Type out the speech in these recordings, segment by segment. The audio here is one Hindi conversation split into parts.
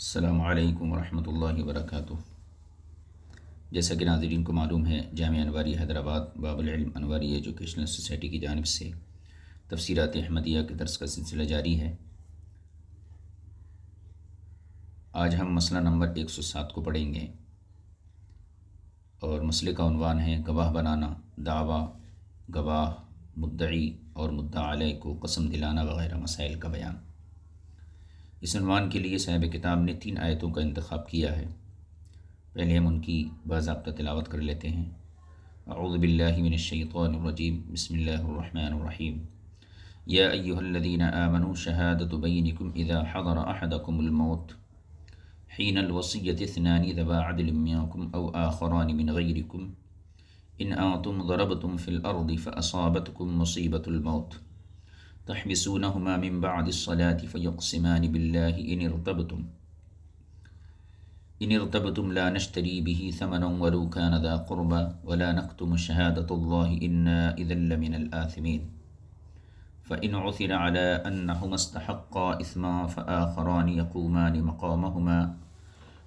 अल्लाम वरहमल वर्क जैसा कि नाजरन को मालूम है जाम अनवारी हैदराबाद बाबुल अनवारी एजुकेशनल सोसाइटी की जानब से तफसीरत अहमदिया के दर्स का सिलसिला जारी है आज हम मसला नंबर 107 को पढ़ेंगे और मसले का अनवान है गवाह बनाना दावा गवाह मुद्दई और मुद्दा को कसम दिलाना वगैरह मसाइल का बयान इस अनवान के लिए साहब किताब ने तीन आयतों का इंतखब किया है पहले हम उनकी बाबा तलावत कर लेते हैं अउज़बिल्लिमिनशैतरजीम बसमीम या अयुहल्लिन आमनु शहादत इदा हदर अहदकुमौत हीन अलवसीत स्नानी दबा अदलमियाकुम अव आखरान मिन गैरिकुम इन आतुम ज़रबतुम फ़िल अर्द फ़साबतकुम मुसीबतुलमौत تحبسونهما من بعد الصلاة فيقسمان بالله إن ارتبتم إن ارتبتم لا نشتري به ثمنا ولو كان ذا قربى ولا نكتم شهادة الله إنا إذا لمن الآثمين فإن عثر على أنهما استحقا إثما فآخران يقومان مقامهما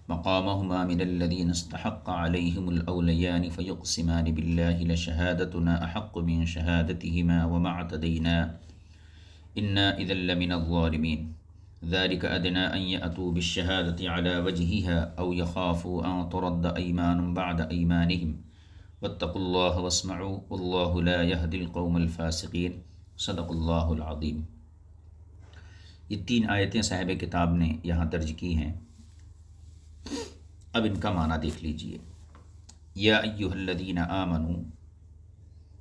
مقامهما من الذين استحق عليهم الأوليان فيقسمان بالله لشهادتنا أحق من شهادتهما وما اعتدينا इन्ना इदलमिनमीन ذلك أدنى أن يأتوا بالشهادة على وجهها أو يخافوا أن ترد أيمان بعد أيمانهم واتقوا الله واسمعوا والله لا يهدي القوم الفاسقين صدق الله العظيم ये तीन आयतें साहब किताब ने यहाँ दर्ज की हैं अब इनका माना देख लीजिए या अयुहल्लदीन आमनू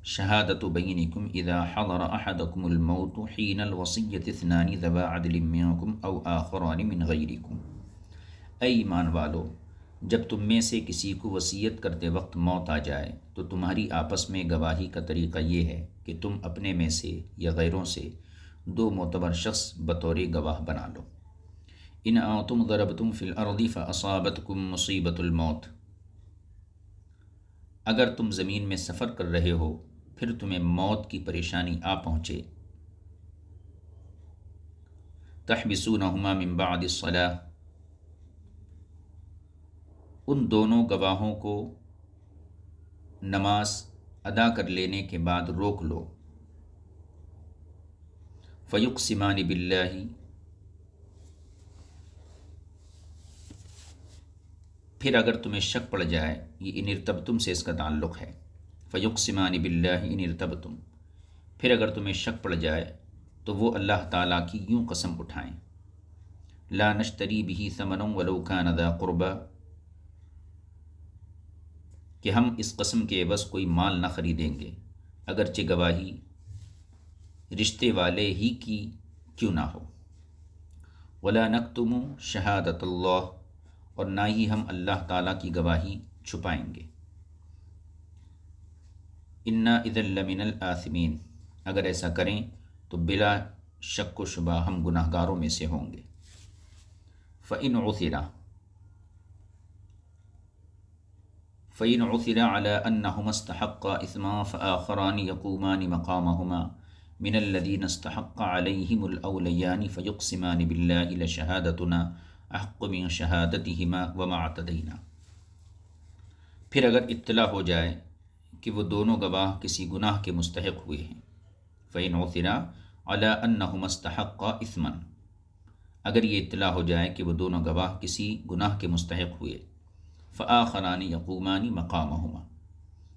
शहादत बइनकुम इदा हदर अहदकुमौत हीन वसीत इसनानी दवा अदलमियाकुम अव आखरान मिन गैरिकुम ईमान वालो जब तुम में से किसी को वसीयत करते वक्त मौत आ जाए तो तुम्हारी आपस में गवाही का तरीका ये है कि तुम अपने में से या गैरों से दो मोतबर शख्स बतौर गवाह बना लो इन आतुम ज़रब तुम फिल अर्दी फ़साबत कुम मुसीबतमौत अगर तुम ज़मीन में सफ़र कर रहे हो फिर तुम्हें मौत की परेशानी आ पहुँचे तहबिसूनमा मिम्बादला उन दोनों गवाहों को नमाज अदा कर लेने के बाद रोक लो फ़युक बिल्लाही फिर अगर तुम्हें शक पड़ जाए ये इनिरतब तुम से इसका ताल्लुक़ है तब तुम फिर अगर तुम्हें शक पड़ जाए तो वो अल्लाह ताला की यूं कसम उठाएं ला नश्तरी भी समन वलोका नदा क़ुरबा कि हम इस कस्म के बस कोई माल ना ख़रीदेंगे अगरचे गवाही रिश्ते वाले ही की क्यों ना हो वला तुम शहादत और ना ही हम अल्लाह ताला की गवाही छुपाएंगे इन्ना इदल लमिनल आसमीन अगर ऐसा करें तो बिला शक व शुबा हम गुनाहगारों में से होंगे फ़ैन उसिरा फ़ैन उसिरा अलाहमस्तहक़ इसमा फ़ाखरान यकूमान मकामहुमा من الذين استحق عليهم الأوليان فيقسمان بالله لشهادتنا أحق من شهادتهما وما اعتدينا फिर अगर इत्तला हो जाए कि वो दोनों गवाह किसी गुनाह के मुस्तक हुए हैं फ़ैन वफ़िरा अलामस्तहक़ इसमन अगर ये इतला हो जाए कि वो दोनों गवाह किसी गुनाह के मुस्तक हुए फ़ा यकूमानी मकाम हुमा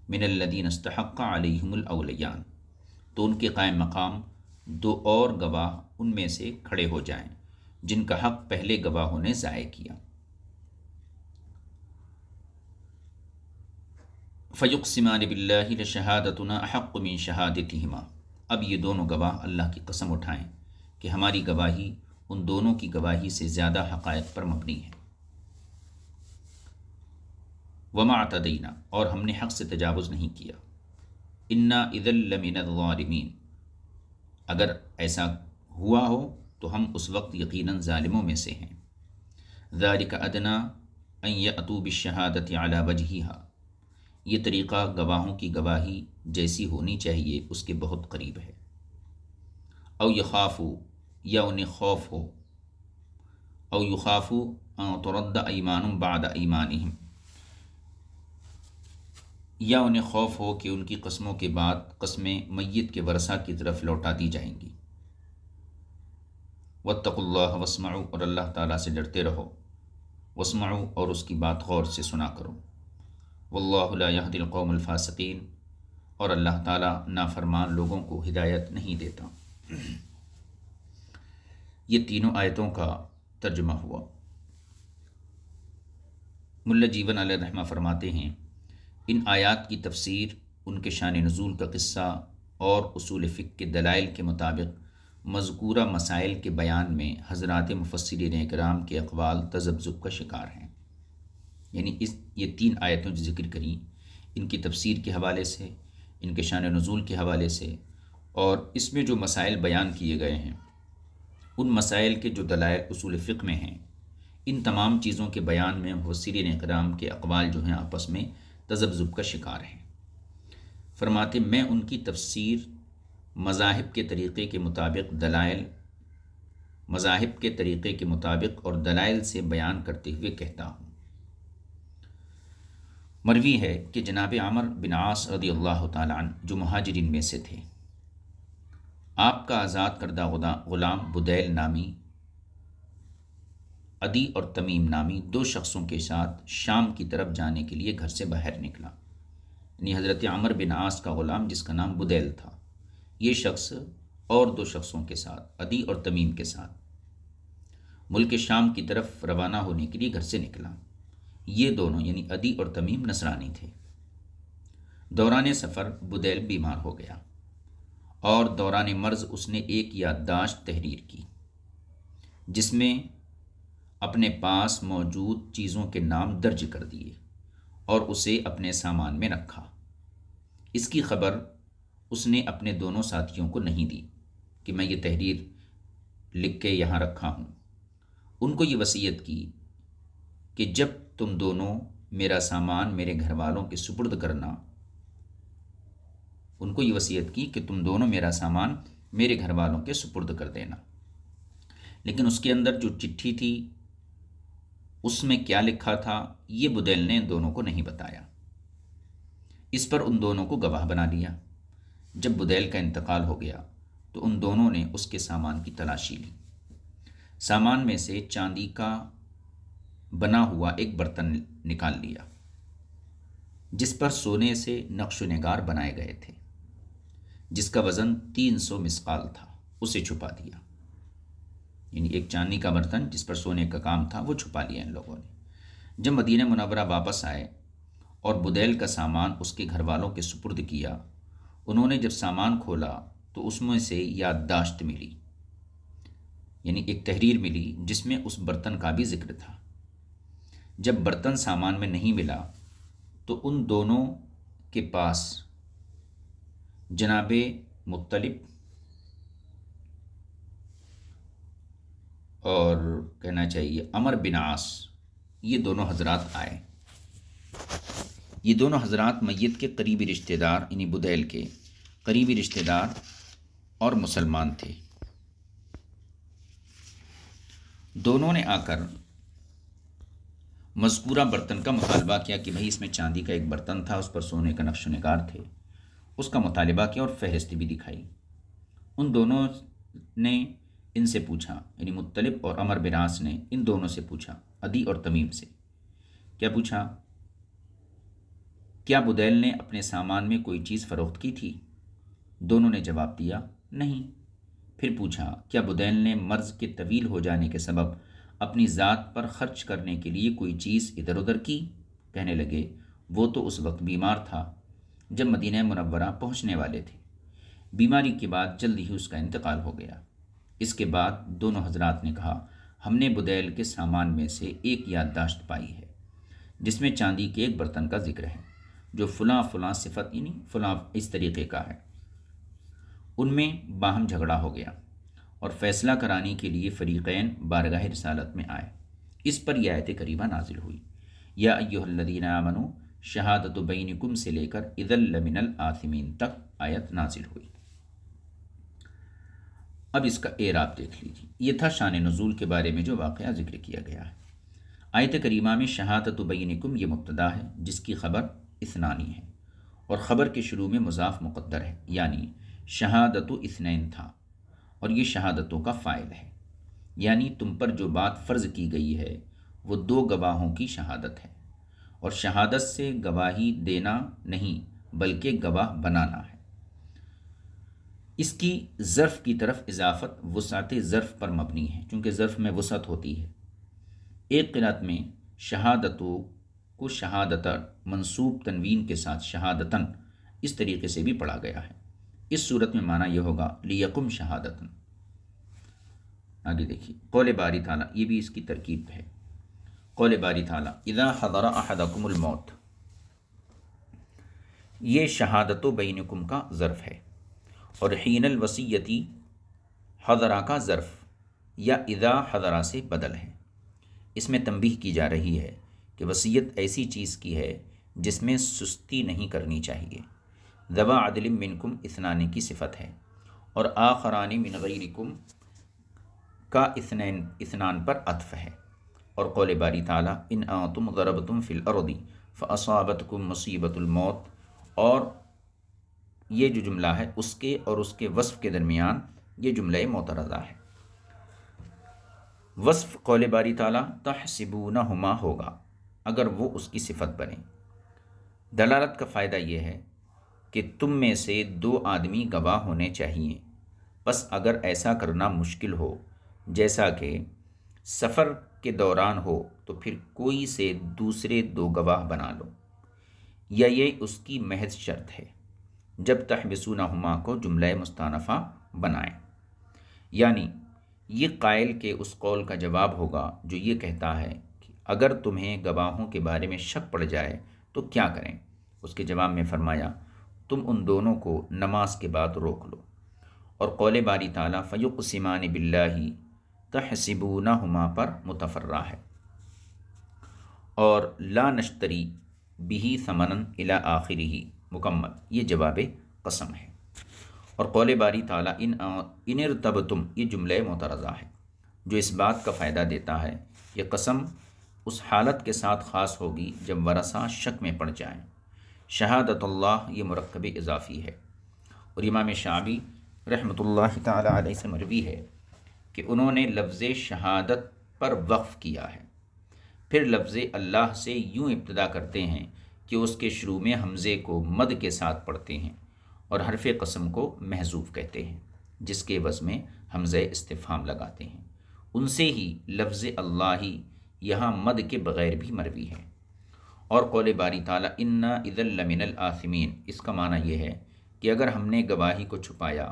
मिनल्लिन अस्तहक़ अलहमलयान तो उनके कायम मकाम दो और गवाह उनमें से खड़े हो जाएँ जिनका हक़ पहले गवाहों ने ज़ाय किया फ़युक़सिमान बिल्लाशहादतना अहक़ शहादत हिमा अब ये दोनों गवाह अल्लाह की कसम उठाएं कि हमारी गवाही उन दोनों की गवाही से ज़्यादा हकायक पर मबनी है वमा तदीना और हमने हक़ से तजावज़ नहीं किया इन्ना इदलमिन अगर ऐसा हुआ हो तो हम उस वक्त यकीनन ालिमों में से हैं ज़ारिक अदना अतूब शहादत अला वजह ये तरीक़ा गवाहों की गवाही जैसी होनी चाहिए उसके बहुत करीब है और यखाफ़ या उन्हें खौफ हो और युखाफ़ तरद ईमान बाद ईमान या उन्हें खौफ हो कि उनकी कस्मों के बाद कस्में मैत के वर्षा की तरफ लौटा दी जाएंगी वत्तकुल्ला वसमाऊ और अल्लाह ताला से डरते रहो वसमाऊ और उसकी बात गौर से सुना करो वल्लादिलकौमफ़ासकिन और अल्लाह ताला नाफरमान लोगों को हिदायत नहीं देता ये तीनों आयतों का तर्जमा हुआ मुल्ला जीवन रहमा फरमाते हैं इन आयात की तफसीर उनके शान नज़ूल का किस्सा और असूल फ़िक के दलाइल के मुताबिक मजकूरा मसाइल के बयान में हजरत मुफसरिन कराम के अकवाल तजब्ज़ुब का शिकार हैं यानी इस ये तीन आयतों जो जिक्र करी इनकी तफसीर के हवाले से इनके शान नज़ुल के हवाले से और इसमें जो मसाइल बयान किए गए हैं उन मसाइल के जो दलायल असूल फ़िक में हैं इन तमाम चीज़ों के बयान में मुसरीन कराम के अकबाल जो हैं आपस में तजब्जुब का शिकार हैं फरमाते मैं उनकी तफसीर मज़ाहब के तरीक़े के मुताबिक दलाइल मज़ाहब के तरीक़े के मुताबिक और दलाइल से बयान करते हुए कहता हूँ मरवी है कि जनाब आमर बिन आस रदी अल्लाह तन जो महाजरीन में से थे आपका आज़ाद करदा ग़ुलाम बुदैल नामी अदी और तमीम नामी दो शख्सों के साथ शाम की तरफ जाने के लिए घर से बाहर निकला यानी हज़रत आमर बिन आस का ग़ुलाम जिसका नाम बुदैल था ये शख्स और दो शख्सों के साथ अदी और तमीम के साथ मुल्क शाम की तरफ रवाना होने के लिए घर से निकला ये दोनों यानी अदी और तमीम नसरानी थे दौरान सफ़र बुदैल बीमार हो गया और दौरान मर्ज उसने एक याददाश्त तहरीर की जिसमें अपने पास मौजूद चीज़ों के नाम दर्ज कर दिए और उसे अपने सामान में रखा इसकी खबर उसने अपने दोनों साथियों को नहीं दी कि मैं ये तहरीर लिख के यहाँ रखा हूँ उनको ये वसीयत की कि जब तुम दोनों मेरा सामान मेरे घर वालों के सुपुर्द करना उनको ये वसीयत की कि तुम दोनों मेरा सामान मेरे घर वालों के सुपुर्द कर देना लेकिन उसके अंदर जो चिट्ठी थी उसमें क्या लिखा था ये बुदैल ने दोनों को नहीं बताया इस पर उन दोनों को गवाह बना लिया जब बुदैल का इंतकाल हो गया तो उन दोनों ने उसके सामान की तलाशी ली सामान में से चांदी का बना हुआ एक बर्तन निकाल लिया जिस पर सोने से नक्श नगार बनाए गए थे जिसका वज़न तीन सौ मिसकाल था उसे छुपा दिया यानी एक चांदी का बर्तन जिस पर सोने का काम था वो छुपा लिया इन लोगों ने जब मदीना मुनवरा वापस आए और बुदैल का सामान उसके घर वालों के सुपुर्द किया उन्होंने जब सामान खोला तो उसमें से याददाश्त मिली यानी एक तहरीर मिली जिसमें उस बर्तन का भी जिक्र था जब बर्तन सामान में नहीं मिला तो उन दोनों के पास जनाब मुत्तलिब और कहना चाहिए अमर बिनास ये दोनों हजरात आए ये दोनों हजरात मैत के करीबी रिश्तेदार यानी बुदैल के करीबी रिश्तेदार और मुसलमान थे दोनों ने आकर मजकूरा बर्तन का मुतालबा किया कि भाई इसमें चांदी का एक बर्तन था उस पर सोने का नक्श नगार थे उसका मुतालबा किया और फहरिस्त भी दिखाई उन दोनों ने इनसे पूछा यानी मुतलब और अमर बिरास ने इन दोनों से पूछा अदी और तमीम से क्या पूछा क्या बुदैल ने अपने सामान में कोई चीज़ फ़रोख्त की थी दोनों ने जवाब दिया नहीं फिर पूछा क्या बुदैल ने मर्ज़ के तवील हो जाने के सबब अपनी ज़ात पर खर्च करने के लिए कोई चीज़ इधर उधर की कहने लगे वो तो उस वक्त बीमार था जब मदीन मनवरा पहुँचने वाले थे बीमारी के बाद जल्दी ही उसका इंतकाल हो गया इसके बाद दोनों हजरात ने कहा हमने बुदैल के सामान में से एक याददाश्त पाई है जिसमें चांदी के एक बर्तन का जिक्र है जो फ़लाँ फलाँ सिफत यानी फलां इस तरीके का है उनमें बाहम झगड़ा हो गया और फैसला कराने के लिए फ़रीक़ैन बारगाह रसालत में आए इस पर यह आयत करीबा नाजिल हुई या अयोहल्लिन आमनो शहादत बैनकुम से लेकर इदलमिनल आसमिन तक आयत नाजिल हुई अब इसका एराब देख लीजिए यह था शान नज़ूल के बारे में जो वाक़ जिक्र किया गया है आयत करीमा में शहादत बैनकुम ये मुबतदा है जिसकी खबर इसनानी है और ख़बर के शुरू में मुजाफ मुकद्दर है यानी शहादत इसनैन था और ये शहादतों का फ़ाइल है यानी तुम पर जो बात फ़र्ज़ की गई है वो दो गवाहों की शहादत है और शहादत से गवाही देना नहीं बल्कि गवाह बनाना है इसकी ज़र्फ़ की तरफ इजाफत वसात ज़र्फ़ पर मबनी है क्योंकि ज़र्फ़ में वसत होती है एक किरात में शहादतों को शहादतर मनसूब तनवीन के साथ शहादतन इस तरीके से भी पढ़ा गया है इस सूरत में माना यह होगा लियकुम शहादत आगे देखिए कौल बारी ताला ये भी इसकी तरकीब है कौल बारी ताला इदा हदरा अहदकुमौत ये शहादत बैनकुम का ज़र्फ़ है और हीनल वसीयती हजरा का ज़र्फ़ या इदा हजरा से बदल है इसमें तंबीह की जा रही है कि वसीयत ऐसी चीज़ की है जिसमें सुस्ती नहीं करनी चाहिए ज़बा अदलम मिनकुम इसनाने की सिफत है और आखरानी मिन गैरिकुम का इसनैन इसनान पर अतफ़ है और कौल बारी ताली इन आतुम ज़रबतुम फ़िल अरदी फ़साबतकुम मुसीबतमौत और ये जो जुमला है उसके और उसके वस्फ़ के दरमियान ये जुमला मोतरज़ा है वस्फ़ कौल बारी ताली तहसिबून हुमा होगा अगर वो उसकी सिफत बने दलालत का फ़ायदा ये है कि तुम में से दो आदमी गवाह होने चाहिए बस अगर ऐसा करना मुश्किल हो जैसा कि सफ़र के दौरान हो तो फिर कोई से दूसरे दो गवाह बना लो या ये उसकी महज शर्त है जब तहबसूना हुमा को जुमला मुस्तानफ़ा बनाएं यानी ये कायल के उस कौल का जवाब होगा जो ये कहता है कि अगर तुम्हें गवाहों के बारे में शक पड़ जाए तो क्या करें उसके जवाब में फरमाया तुम उन दोनों को नमाज के बाद रोक लो और कौल बारी ताला फ़युक सिमान बिल्ला ना हमा पर मुतफर्रा है और ला नश्तरी बिही समन इला आखिरी ही मुकम्मल ये जवाब कसम है और कौल बारी ताला इन इनर तब तुम ये जुमले मतरजा है जो इस बात का फ़ायदा देता है ये कसम उस हालत के साथ ख़ास होगी जब वरसा शक में पड़ जाए अल्लाह ये मरकब इजाफ़ी है और इमाम शाबी रहमतुल्लाह ताली से मरवी है कि उन्होंने लफ्ज़ शहादत पर वक्फ़ किया है फिर लफ्ज़ अल्लाह से यूँ इब्तदा करते हैं कि उसके शुरू में हमज़े को मद के साथ पढ़ते हैं और हरफ कसम को महजूफ़ कहते हैं जिसके वज़ में हमज़ इस्तफ़ाम लगाते हैं उनसे ही लफ्ज़ अल्लाह ही यहाँ मद के बग़ैर भी मरवी है और कौल बारी ताला इन्ना इज़ल्लमिनल आसमीन इसका माना यह है कि अगर हमने गवाही को छुपाया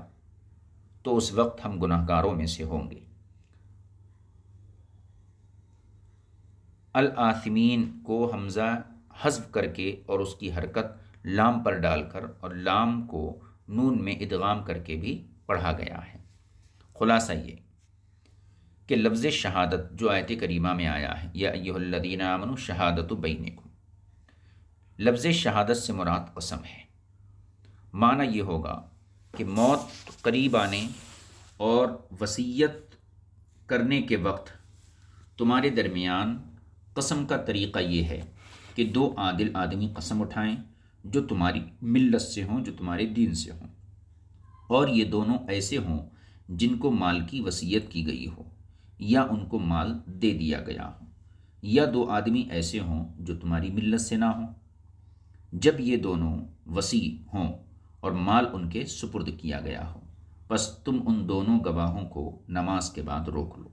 तो उस वक्त हम गुनाहगारों में से होंगे अल आसमीन को हमज़ा हजफ करके और उसकी हरकत लाम पर डालकर और लाम को नून में इदगाम करके भी पढ़ा गया है खुलासा ये कि लफ्ज़ शहादत जो आयत करीमा में आया है या यदीन आमन शहादत बैन को लफ्ज़ शहादत से मुराद कसम है माना यह होगा कि मौत करीब आने और वसीयत करने के वक्त तुम्हारे दरमियान कसम का तरीक़ा ये है कि दो आदिल आदमी कसम उठाएं जो तुम्हारी मिल्लत से हों जो तुम्हारे दीन से हों और ये दोनों ऐसे हों जिनको माल की वसीयत की गई हो या उनको माल दे दिया गया हो या दो आदमी ऐसे हों जो तुम्हारी मिल्लत से ना हों जब ये दोनों वसी हों और माल उनके सुपुर्द किया गया हो बस तुम उन दोनों गवाहों को नमाज के बाद रोक लो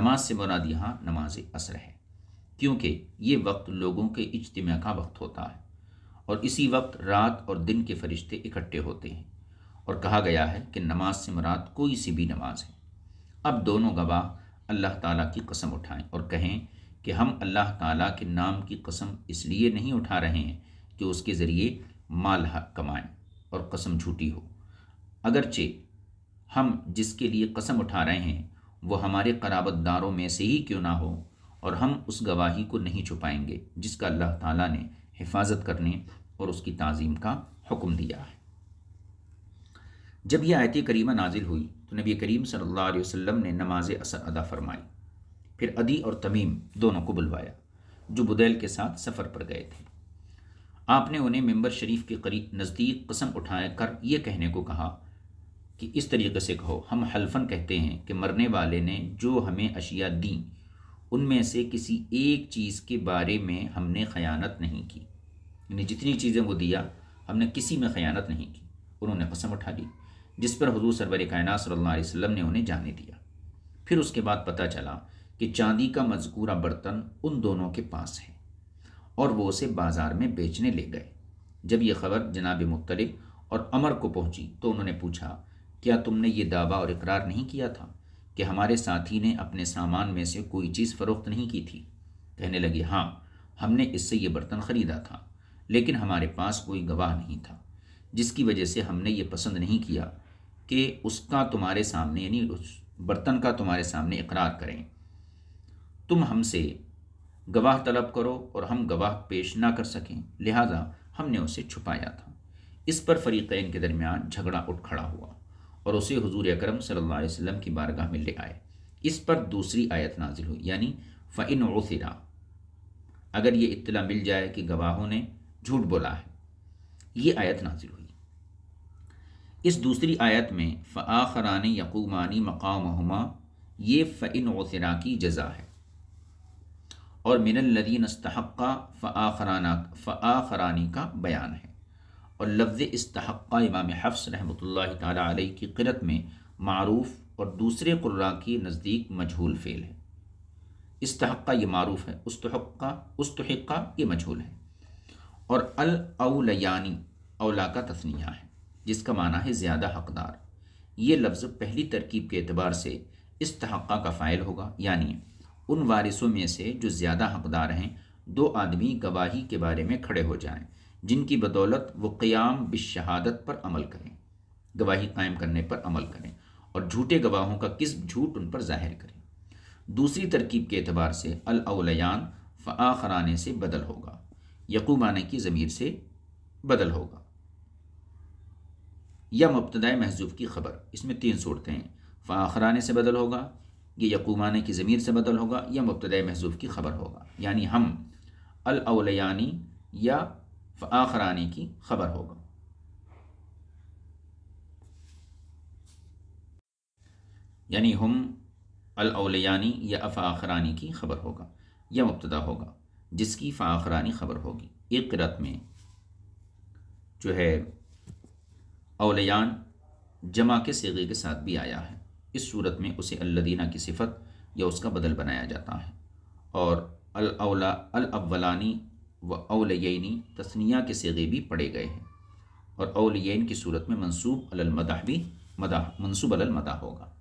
नमाज से मुराद यहाँ नमाज असर है क्योंकि ये वक्त लोगों के इजतम का वक्त होता है और इसी वक्त रात और दिन के फरिश्ते इकट्ठे होते हैं और कहा गया है कि नमाज से मुराद कोई सी भी नमाज है अब दोनों गवाह अल्लाह ताला की कसम उठाएं और कहें कि हम अल्लाह ताला के नाम की कसम इसलिए नहीं उठा रहे हैं कि उसके ज़रिए माल कमाएं और कसम झूठी हो अगरचे हम जिसके लिए कसम उठा रहे हैं वह हमारे कराबतदारों में से ही क्यों ना हो और हम उस गवाही को नहीं छुपाएंगे जिसका अल्लाह ताला ने हिफाजत करने और उसकी तज़ीम का हुक्म दिया है जब यह आयत करीमा नाजिल हुई तो नबी करीम सल्लल्लाहु अलैहि वसल्लम ने नमाज असर अदा फरमाई फिर अदी और तमीम दोनों को बुलवाया जो बुदैल के साथ सफ़र पर गए थे आपने उन्हें मेंबर शरीफ के करीब नज़दीक कसम उठाए कर ये कहने को कहा कि इस तरीके से कहो हम हल्फन कहते हैं कि मरने वाले ने जो हमें अशिया दी उनमें से किसी एक चीज़ के बारे में हमने ख़यानत नहीं की यानी जितनी चीज़ें वो दिया हमने किसी में ख़यानत नहीं की उन्होंने कसम उठा ली जिस पर हजू सरवर कायन सल्ला वसम ने उन्हें जाने दिया फिर उसके बाद पता चला कि चांदी का मजकूरा बर्तन उन दोनों के पास है और वो उसे बाज़ार में बेचने ले गए जब ये खबर जनाब मुख्तलिफ और अमर को पहुंची तो उन्होंने पूछा क्या तुमने ये दावा और इकरार नहीं किया था कि हमारे साथी ने अपने सामान में से कोई चीज़ फ़रोख्त नहीं की थी कहने लगे हाँ हमने इससे ये बर्तन ख़रीदा था लेकिन हमारे पास कोई गवाह नहीं था जिसकी वजह से हमने ये पसंद नहीं किया कि उसका तुम्हारे सामने यानी उस बर्तन का तुम्हारे सामने इकरार करें तुम हमसे गवाह तलब करो और हम गवाह पेश ना कर सकें लिहाजा हमने उसे छुपाया था इस पर फ़रीक़ैन के दरमियान झगड़ा उठ खड़ा हुआ और उसे हजूर अक्रम सल्ला वसम की बारगाह में ले आए इस पर दूसरी आयत नाजिल हुई यानी फ़िन वसिरा अगर ये इतला मिल जाए कि गवाहों ने झूठ बोला है ये आयत नाजिल हुई इस दूसरी आयत में फ़ाखरान यकूमानी मकाम ये फ़िन वसरा की जजा है और मिनल्लिन इसतहक़ा फ़ाखराना फ़ाखरानी का बयान है और लफ्ज़ इसतहक़ा इमाम हफ्स रहमत ला की किरत में मरूफ़ और दूसरे कुर्रा के नज़दीक मजहूल फ़ेल है इसतहक़ा ये मरूफ़ है उसतहक़ा उसतहक़ा ये मजहूल है और अल अवलयानी अवला का तस्निया है जिसका माना है ज़्यादा हकदार ये लफ्ज़ पहली तरकीब के अतबार से इस का फ़ायल होगा यानी उन वारिसों में से जो ज़्यादा हकदार हैं दो आदमी गवाही के बारे में खड़े हो जाएं जिनकी बदौलत वो क़याम बिशहादत पर अमल करें गवाही कायम करने पर अमल करें और झूठे गवाहों का किस झूठ उन पर जाहिर करें दूसरी तरकीब के अतबार से अलयान फ़ाखराने से बदल होगा यकूबाना की ज़मीर से बदल होगा या मुबतदा महजूब की खबर इसमें तीन सूरतें हैं फ़ाखराने से बदल होगा ये यकूमाने की ज़मीर से बदल होगा या मुबतद महजूब की खबर होगा यानी हम अलयानी या आखरानी की खबर होगा यानी हम अलयानी या अफ़ाखरानी की खबर होगा या मुबतदा होगा जिसकी फ़ाखरानी खबर होगी एक रत में जो है अवलयान जमा के सीगे के साथ भी आया है इस सूरत में उसे अल्लादीना की सिफत या उसका बदल बनाया जाता है और अलवला व अलयनी तस्निया के सगे भी पढ़े गए हैं और अवलयन की सूरत में मनसूब अलमदाह भी मदा मनसूब अलमदा होगा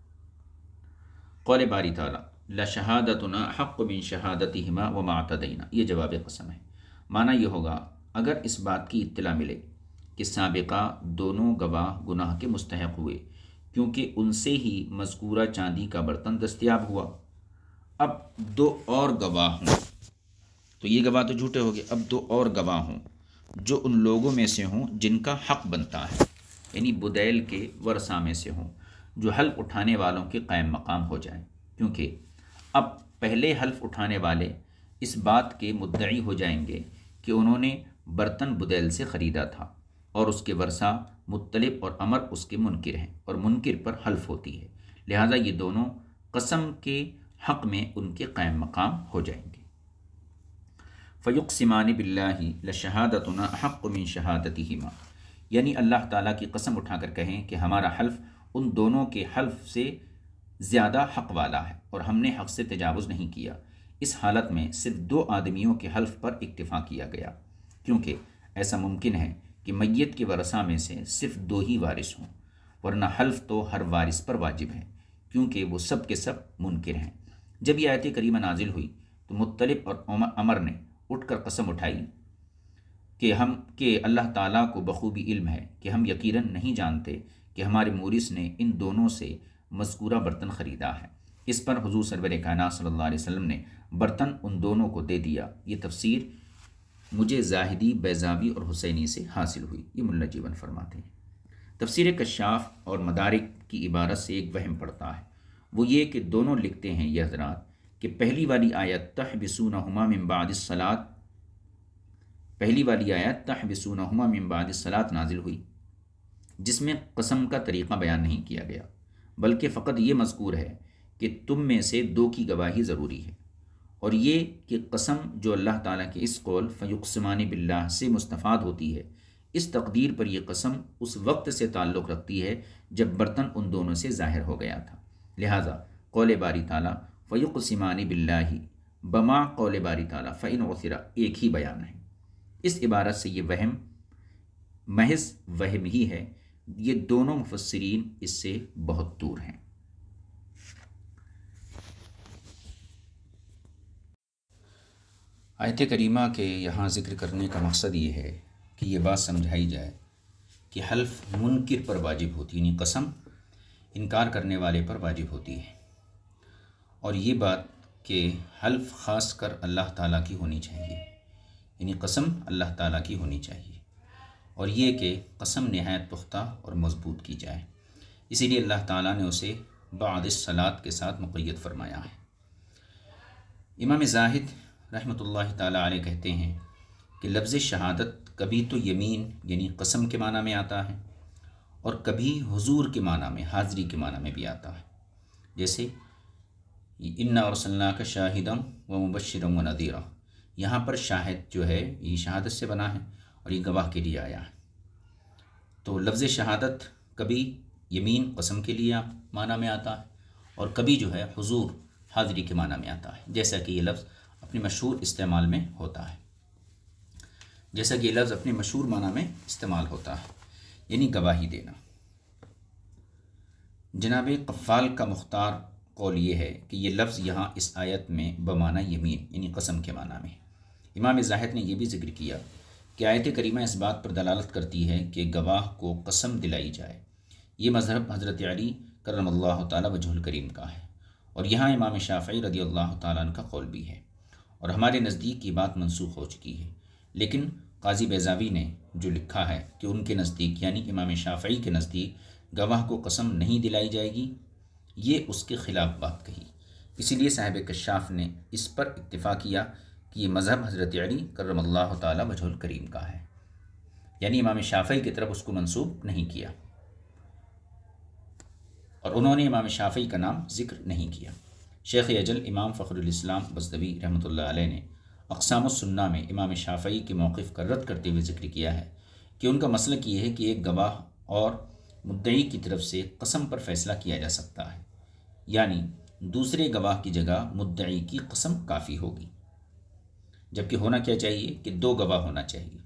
कौल बारी ताला ला हक़ बिन शहादत हिमा व मातदीना ये जवाब कसम है माना यह होगा अगर इस बात की इतला मिले कि सबका दोनों गवाह गुनाह के मुस्तक हुए क्योंकि उनसे ही मजकूरा चांदी का बर्तन दस्तियाब हुआ अब दो और गवाह हों तो ये गवाह तो झूठे हो गए अब दो और गवाह हों जो उन लोगों में से हों जिनका हक बनता है यानी बुदैल के वर्षा में से हों जो हल्फ उठाने वालों के कायम मकाम हो जाए क्योंकि अब पहले हल्फ उठाने वाले इस बात के मुद्दई हो जाएंगे कि उन्होंने बर्तन बुदैल से ख़रीदा था और उसके वर्षा मुतलब और अमर उसके मुनकर हैं और मुनकर पर हल्फ होती है लिहाजा ये दोनों कसम के हक़ में उनके क़ायम मकाम हो जाएंगे फ़युक सिमान बिल्ला लशहादतना हक़ मिन शहादत ही माँ यानी अल्लाह ताला की कसम उठाकर कहें कि हमारा हल्फ उन दोनों के हल्फ से ज़्यादा हक़ वाला है और हमने हक़ से तजावज़ नहीं किया इस हालत में सिर्फ दो आदमियों के हल्फ पर इतफ़ा किया गया क्योंकि ऐसा मुमकिन है कि मैत के वरसा में से सिर्फ दो ही वारिस हों वरना हल्फ तो हर वारिस पर वाजिब है क्योंकि वो सब के सब मुनकर हैं जब ये आयत करीमा नाजिल हुई तो मुतलब और अमर ने उठकर कसम उठाई कि हम के अल्लाह ताला को बखूबी इल्म है कि हम यकीनन नहीं जानते कि हमारे मोरिस ने इन दोनों से मस्कूरा बर्तन ख़रीदा है इस पर हजू सरवर काना सल्ला वसम ने बर्तन उन दोनों को दे दिया ये तफसीर मुझे जाहिदी बैजावी और हुसैनी से हासिल हुई ये मुला जीवन फरमाते हैं तफसर कशाफ और मदारिक की इबारत से एक वहम पड़ता है वो ये कि दोनों लिखते हैं यह हजरात कि पहली वाली आयत तह बसून मम्बाद सलात पहली वाली आयत तह बसून मम्बाद सलात नाजिल हुई जिसमें कसम का तरीक़ा बयान नहीं किया गया बल्कि फ़कत ये मजकूर है कि तुम में से दो की गवाही ज़रूरी है और ये कि कसम जो अल्लाह ताला के इस कौल फ़युकसमान बिल्ला से मुस्तफ़ाद होती है इस तकदीर पर यह कसम उस वक्त से ताल्लुक़ रखती है जब बर्तन उन दोनों से ज़ाहिर हो गया था लिहाजा कौल बारी ताला फ़युकसमान बिल्ला ही बमा कौल बारी ताला फ़ैन वसरा एक ही बयान है इस इबारत से ये वहम महज वहम ही है ये दोनों मुफसरीन इससे बहुत दूर हैं आयत करीमा के यहाँ ज़िक्र करने का मकसद ये है कि ये बात समझाई जाए कि हल्फ मुनकर पर वाजिब होती यानी कसम इनकार करने वाले पर वाजिब होती है और ये बात कि हल्फ ख़ास कर अल्लाह ताला की होनी चाहिए यानी कसम अल्लाह ताला की होनी चाहिए और ये कि कसम नहायत पुख्ता और मजबूत की जाए इसीलिए अल्लाह ताला ने उसे बाद सलात के साथ मुकैत फरमाया है इमाम जाहिद रहमतुल्लाह ताली कहते हैं कि लफ्ज़ शहादत कभी तो यमीन यानी कसम के माना में आता है और कभी हुजूर के माना में हाज़री के माना में भी आता है जैसे इन्ना और सल्ला का शाहिदम व मुबशरम व नदीर यहाँ पर शाहिद जो है ये शहादत से बना है और ये गवाह के लिए आया है तो लफ्ज़ शहादत कभी यमीन कसम के लिए माना में आता है और कभी जो है हुजूर हाज़री के माना में आता है जैसा कि ये लफ्ज़ अपने मशहूर इस्तेमाल में होता है जैसा कि लफ्ज़ अपने मशहूर माना में इस्तेमाल होता है यानी गवाही देना जनाब कफ़ाल का मुख्तार कौल ये है कि ये लफ्ज़ यहाँ इस आयत में बमाना यमीन यानी कसम के माना में इमाम जाहिद ने यह भी जिक्र किया कि आयत करीमा इस बात पर दलालत करती है कि गवाह को कसम दिलाई जाए ये मज़हब हज़रत अली करम अल्लाह तजुल करीम का है और यहाँ इमाम शाफ़ी रदी अल्लाह तौल भी है और हमारे नज़दीक ये बात मनसूख हो चुकी है लेकिन काजी बेजावी ने जो लिखा है कि उनके नज़दीक यानी इमाम शाफी के नज़दीक गवाह को कसम नहीं दिलाई जाएगी ये उसके ख़िलाफ़ बात कही इसीलिए साहब कशाफ ने इस पर इतफ़ा किया कि ये मज़हब हज़रत अली करम तजहल करीम का है यानी इमाम शाफी की तरफ उसको मनसूख नहीं किया और उन्होंने इमाम शाफी का नाम ज़िक्र नहीं किया शेख अजल इमाम फ़खरुलस्लाम बसदवी रहमत ने अकसामसन्ना में इमाम शाफी के मौक़ का रद्द करते हुए जिक्र किया है कि उनका मसल ये है कि एक गवाह और मुद्दई की तरफ से कसम पर फैसला किया जा सकता है यानी दूसरे गवाह की जगह मुद्दई की कसम काफ़ी होगी जबकि होना क्या चाहिए कि दो गवाह होना चाहिए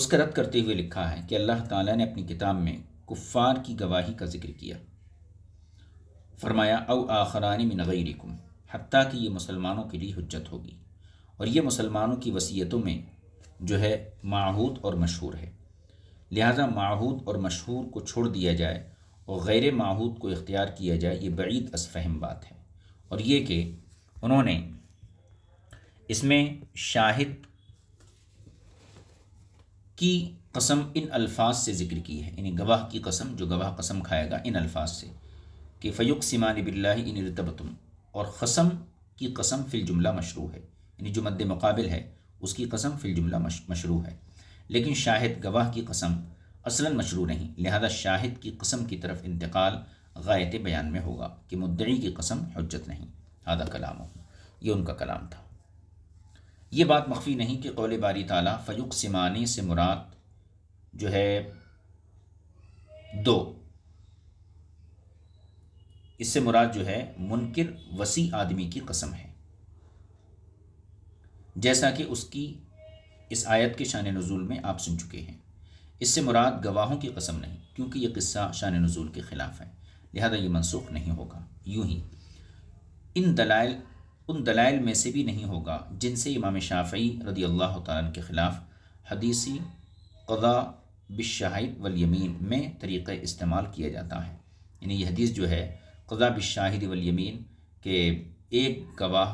उसका रद्द करते हुए लिखा है कि अल्लाह ताला ने अपनी किताब में कुफ़ार की गवाही का जिक्र किया फरमाया अव आखरानी मिन गैरिकुम हती कि ये मुसलमानों के लिए हजत होगी और ये मुसलमानों की वसीयतों में जो है माहूद और मशहूर है लिहाजा माहूद और मशहूर को छोड़ दिया जाए और गैर माहूद को इख्तियार किया जाए ये बड़ी असफहम बात है और ये कि उन्होंने इसमें शाहिद की कसम इन अल्फाज से ज़िक्र की है यानी गवाह की कसम जो गवाह कसम खाएगा इन अल्फाज से कि फ़युक सिमान बिल्ला इनतबतुम और कसम की कसम फ़िल जुमला मशरू है यानी जो मद मुकाबिल है उसकी कसम फ़िल जुमला मशरू है लेकिन शाहिद गवाह की कसम असला मशरू नहीं लिहाजा शाहिद की कसम की तरफ इंतकाल गायत बयान में होगा कि मुद्दी की कसम हजत नहीं आधा कलाम हो ये उनका कलाम था ये बात मख्फी नहीं कि कौले बारी ताला फ़युक सिमानी से मुराद जो है दो इससे मुराद जो है मुनकिर वसी आदमी की कसम है जैसा कि उसकी इस आयत के शान नज़ुल में आप सुन चुके हैं इससे मुराद गवाहों की कसम नहीं क्योंकि यह किस्सा शान नज़ुल के ख़िलाफ़ है लिहाजा ये मनसूख नहीं होगा यूँ ही इन दलाइल उन दलाइल में से भी नहीं होगा जिनसे इमाम शाफई रदी अल्लाह तन के ख़िलाफ़ हदीसी कदा बिशाहिद वलयमीन में तरीक़ इस्तेमाल किया जाता है यानी यह हदीस जो है कज़ा शाहिद वलयमीन के एक गवाह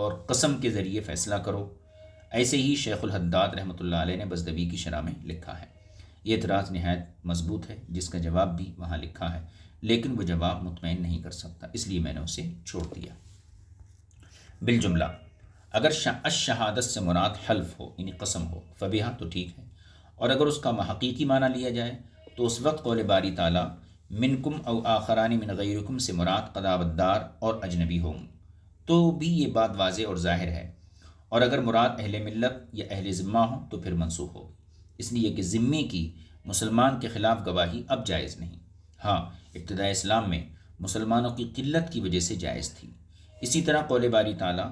और कसम के ज़रिए फ़ैसला करो ऐसे ही शेखुलहद्दाद रहमत ने बजदबी की शरह में लिखा है ये एतराज़ नहायत मजबूत है जिसका जवाब भी वहाँ लिखा है लेकिन वह जवाब मुतमिन नहीं कर सकता इसलिए मैंने उसे छोड़ दिया बिलजुमला अगर अशहादत से मुराद हल्फ हो यानी कसम हो फबिया तो ठीक है और अगर उसका महकीकी माना लिया जाए तो उस वक्त कौल बारी ताला मिनकुम अव आखरानी मिन गैरकुम से मुराद कदावतदार और अजनबी हों तो भी ये बात वाज और ज़ाहिर है और अगर मुराद अहल मिलत या अहल ज़िम्मा हो तो फिर मनसूख हो इसलिए कि ज़िम्मे की मुसलमान के ख़िलाफ़ गवाही अब जायज़ नहीं हाँ इब्तदा इस्लाम में मुसलमानों की किल्लत की वजह से जायज़ थी इसी तरह कौले बारी ताला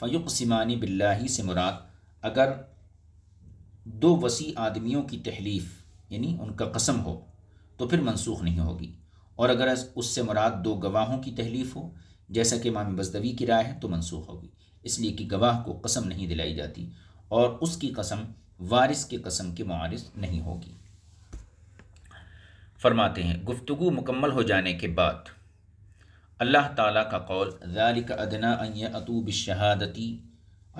फ़युक सिमानी बिल्लाही से मुराद अगर दो वसी आदमियों की तहलीफ़ यानी उनका कसम हो तो फिर मनसूख नहीं होगी और अगर उससे मुराद दो गवाहों की तहलीफ हो जैसा कि इमाम बजदवी की राय है तो मनसूख होगी इसलिए कि गवाह को कसम नहीं दिलाई जाती और उसकी कसम वारिस की कसम के मारस नहीं होगी फरमाते हैं गुफ्तु मुकम्मल हो जाने के बाद अल्लाह ताला का कौल ज़ालिक अदना अतूब शहादती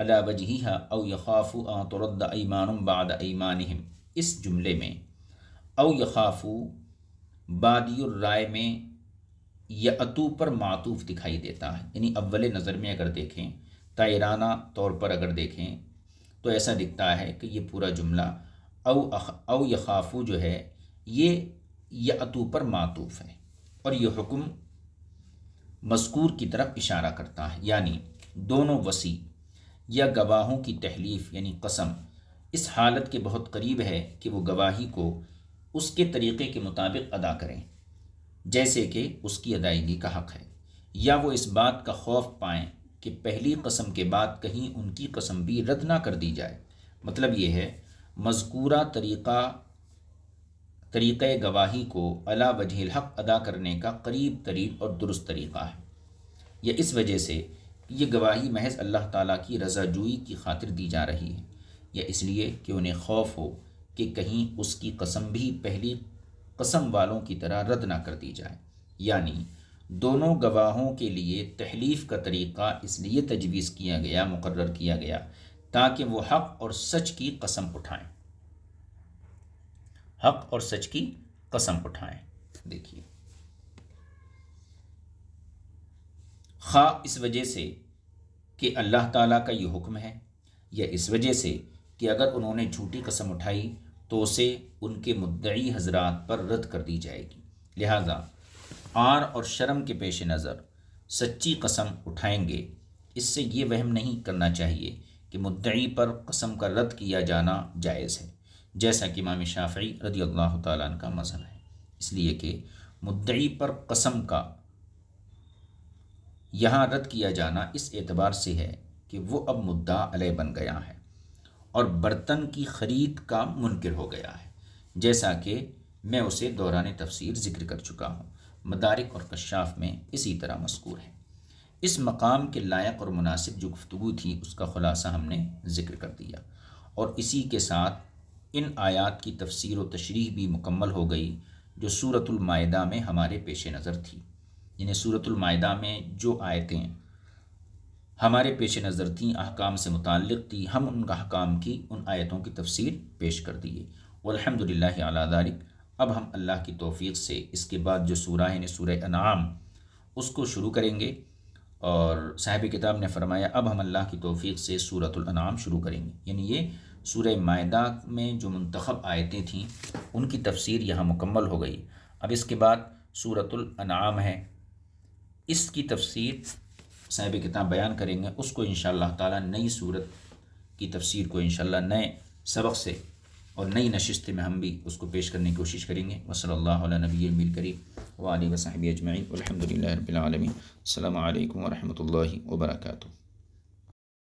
अला वजह अव यखाफ़ु आतरद ऐमान बाद ईमान इस जुमले में अवयाफू यखाफ़ु बादियुर राय में यह पर मातूफ़ दिखाई देता है यानी अव्वल नज़र में अगर देखें तायराना तौर पर अगर देखें तो ऐसा दिखता है कि ये पूरा जुमला अव अव यखाफू जो है ये यह पर मातूफ़ है और यह हुक्म मस्कूर की तरफ इशारा करता है यानी दोनों वसी या गवाहों की तहलीफ़ यानी कसम इस हालत के बहुत करीब है कि वो गवाही को उसके तरीक़े के मुताबिक अदा करें जैसे कि उसकी अदायगी का हक़ है या वो इस बात का खौफ पाएँ कि पहली कसम के बाद कहीं उनकी कसम भी रद्द ना कर दी जाए मतलब ये है मजकूरा तरीक़ा तरीक़ गवाही को अला वजह हक़ अदा करने का करीब तरीब और दुरुस्त तरीक़ा है यह इस वजह से ये गवाही महज अल्लाह ताला की रजाजुई की खातिर दी जा रही है या इसलिए कि उन्हें खौफ हो कि कहीं उसकी कसम भी पहली कसम वालों की तरह रद्द ना कर दी जाए यानी दोनों गवाहों के लिए तहलीफ का तरीक़ा इसलिए तजवीज़ किया गया मुकर किया गया ताकि वो हक़ और सच की कसम उठाएं हक़ और सच की कसम उठाएं देखिए खा इस वजह से कि अल्लाह ताला का ये हुक्म है या इस वजह से कि अगर उन्होंने झूठी कसम उठाई तो उसे उनके मुद्दई हजरात पर रद्द कर दी जाएगी लिहाजा आर और शर्म के पेश नज़र सच्ची कसम उठाएंगे इससे ये वहम नहीं करना चाहिए कि मुद्दई पर कसम का रद्द किया जाना जायज़ है जैसा कि मामी शाफ़ी रदी अल्लाह ताली का मज़हब है इसलिए कि मुद्दई पर कसम का यहाँ रद्द किया जाना इस एतबार से है कि वो अब मुद्दा अलह बन गया है और बर्तन की ख़रीद का मुनकर हो गया है जैसा कि मैं उसे दौरान तफसीर ज़िक्र कर चुका हूँ मदारक और कशाफ में इसी तरह मशकूर है इस मकाम के लायक और मुनासिब जो गुफ्तु थी उसका ख़ुलासा हमने ज़िक्र कर दिया और इसी के साथ इन आयात की तफसीर व तशरी भी मुकम्मल हो गई जो सूरतलमायदा में हमारे पेश नज़र थी इन्हें सूरतलमायदा में जो आयतें हमारे पेश नज़र थी अहकाम से मुतक़ थी हम उन अहकाम की उन आयतों की तफसीर पेश कर दिए अलहमदिल्ला दारिक अब हम अल्लाह की तोफ़ी से इसके बाद जो सूरा है सूर अनाम उसको शुरू करेंगे और साहिब किताब ने फरमाया अब हम अल्लाह की तोफ़ी से सूरतुल्नाम शुरू करेंगे यानी ये सूर माहा में जो मंतखब आयतें थीं उनकी तफसीर यहाँ मुकम्मल हो गई अब इसके बाद सूरतुल्नाम है इसकी तफसीर साहिब किताब बयान करेंगे उसको इन ताला नई सूरत की तफसीर को इन नए सबक से और नई नशस्त में हम भी उसको पेश करने की कोशिश करेंगे वसल नबी मिल करी वाली वसाहब अजमैन अलहमदिल्लाबीआलमी रबालमीन अल्लाम वरहमल वर्का